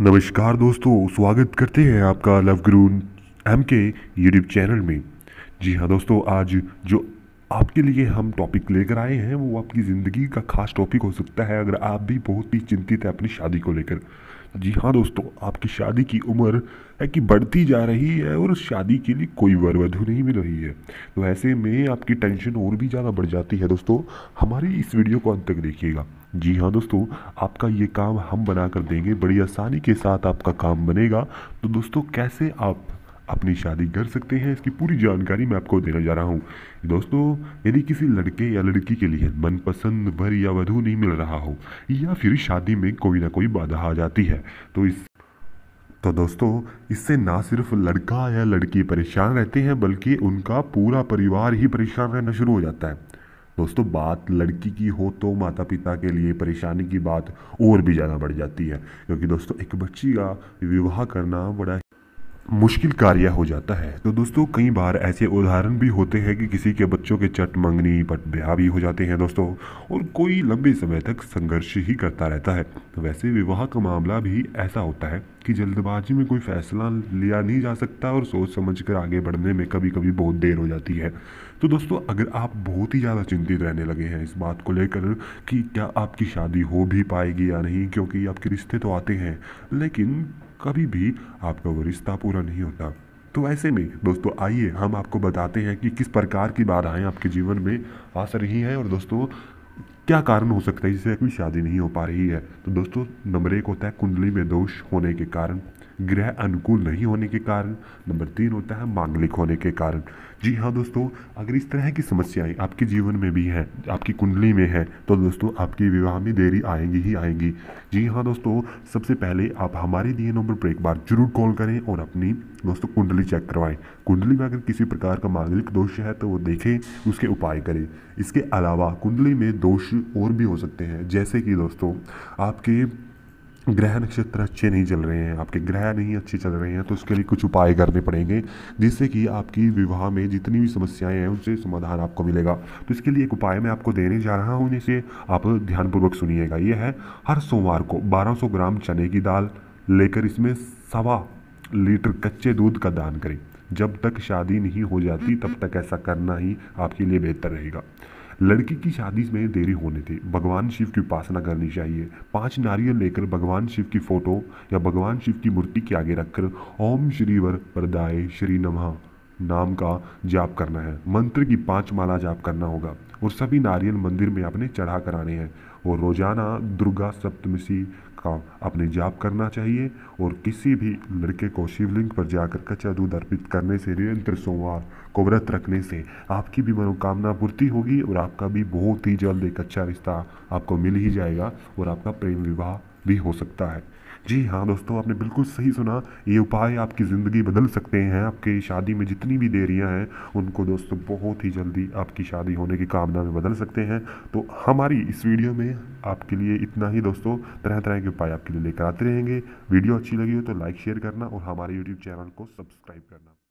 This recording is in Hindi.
नमस्कार दोस्तों स्वागत करते हैं आपका लव गुरून एम के यूट्यूब चैनल में जी हाँ दोस्तों आज जो आपके लिए हम टॉपिक लेकर आए हैं वो आपकी ज़िंदगी का खास टॉपिक हो सकता है अगर आप भी बहुत ही चिंतित हैं अपनी शादी को लेकर जी हाँ दोस्तों आपकी शादी की उम्र है कि बढ़ती जा रही है और शादी के लिए कोई वर वधु नहीं मिल रही है तो ऐसे में आपकी टेंशन और भी ज़्यादा बढ़ जाती है दोस्तों हमारी इस वीडियो को अंत तक देखिएगा जी हाँ दोस्तों आपका ये काम हम बना कर देंगे बड़ी आसानी के साथ आपका काम बनेगा तो दोस्तों कैसे आप अपनी शादी कर सकते हैं इसकी पूरी जानकारी मैं आपको देने जा रहा हूँ दोस्तों यदि किसी लड़के या लड़की के लिए मनपसंद वर या वधू नहीं मिल रहा हो या फिर शादी में कोई ना कोई बाधा आ जाती है तो इस तो दोस्तों इससे ना सिर्फ लड़का या लड़की परेशान रहते हैं बल्कि उनका पूरा परिवार ही परेशान रहना शुरू हो जाता है दोस्तों बात लड़की की हो तो माता पिता के लिए परेशानी की बात और भी ज़्यादा बढ़ जाती है क्योंकि दोस्तों एक बच्ची का विवाह करना बड़ा मुश्किल कार्य हो जाता है तो दोस्तों कई बार ऐसे उदाहरण भी होते हैं कि किसी के बच्चों के चट मंगनी पट ब्याह भी हो जाते हैं दोस्तों और कोई लंबे समय तक संघर्ष ही करता रहता है तो वैसे विवाह का मामला भी ऐसा होता है कि जल्दबाजी में कोई फैसला लिया नहीं जा सकता और सोच समझ कर आगे बढ़ने में कभी कभी बहुत देर हो जाती है तो दोस्तों अगर आप बहुत ही ज़्यादा चिंतित रहने लगे हैं इस बात को लेकर कि क्या आपकी शादी हो भी पाएगी या नहीं क्योंकि आपके रिश्ते तो आते हैं लेकिन कभी भी आपका वो रिश्ता पूरा नहीं होता तो ऐसे में दोस्तों आइए हम आपको बताते हैं कि किस प्रकार की बाधाएं आपके जीवन में आ रही हैं और दोस्तों क्या कारण हो सकता है जिससे कोई शादी नहीं हो पा रही है तो दोस्तों नंबर एक होता है कुंडली में दोष होने के कारण ग्रह अनुकूल नहीं होने के कारण नंबर तीन होता है मांगलिक होने के कारण जी हाँ दोस्तों अगर इस तरह की समस्याएं आपके जीवन में भी हैं आपकी कुंडली में है तो दोस्तों आपकी विवाह में देरी आएंगी ही आएंगी जी हाँ दोस्तों सबसे पहले आप हमारे दिए नंबर पर एक बार जरूर कॉल करें और अपनी दोस्तों कुंडली चेक करवाएं कुंडली में अगर किसी प्रकार का मांगलिक दोष है तो वो देखें उसके उपाय करें इसके अलावा कुंडली में दोष और भी हो सकते हैं जैसे कि दोस्तों आपके ग्रह नक्षत्र अच्छे नहीं चल रहे हैं आपके ग्रह नहीं अच्छे चल रहे हैं तो उसके लिए कुछ उपाय करने पड़ेंगे जिससे कि आपकी विवाह में जितनी भी समस्याएं हैं उनसे समाधान आपको मिलेगा तो इसके लिए एक उपाय मैं आपको देने जा रहा हूँ जिसे आप ध्यानपूर्वक सुनिएगा ये है हर सोमवार को 1200 ग्राम चने की दाल लेकर इसमें सवा लीटर कच्चे दूध का दान करें जब तक शादी नहीं हो जाती तब हम्म, हम्म। तक ऐसा करना ही आपके लिए बेहतर रहेगा लड़की की शादी में देरी होने थी भगवान शिव की उपासना करनी चाहिए पांच नारियल लेकर भगवान शिव की फ़ोटो या भगवान शिव की मूर्ति के आगे रखकर ओम श्रीवर प्रदाय श्री नमः नाम का जाप करना है मंत्र की पांच माला जाप करना होगा और सभी नारियल मंदिर में अपने चढ़ा कर आने हैं और रोजाना दुर्गा सप्तमी का अपने जाप करना चाहिए और किसी भी लड़के को शिवलिंग पर जाकर कच्चा दूध अर्पित करने से निरंतर सोमवार को व्रत रखने से आपकी भी मनोकामना पूर्ति होगी और आपका भी बहुत ही जल्द एक अच्छा रिश्ता आपको मिल ही जाएगा और आपका प्रेम विवाह भी हो सकता है जी हाँ दोस्तों आपने बिल्कुल सही सुना ये उपाय आपकी ज़िंदगी बदल सकते हैं आपकी शादी में जितनी भी देरियाँ हैं उनको दोस्तों बहुत ही जल्दी आपकी शादी होने की कामना में बदल सकते हैं तो हमारी इस वीडियो में आपके लिए इतना ही दोस्तों तरह तरह के उपाय आपके लिए लेकर आते रहेंगे वीडियो अच्छी लगी हो तो लाइक शेयर करना और हमारे यूट्यूब चैनल को सब्सक्राइब करना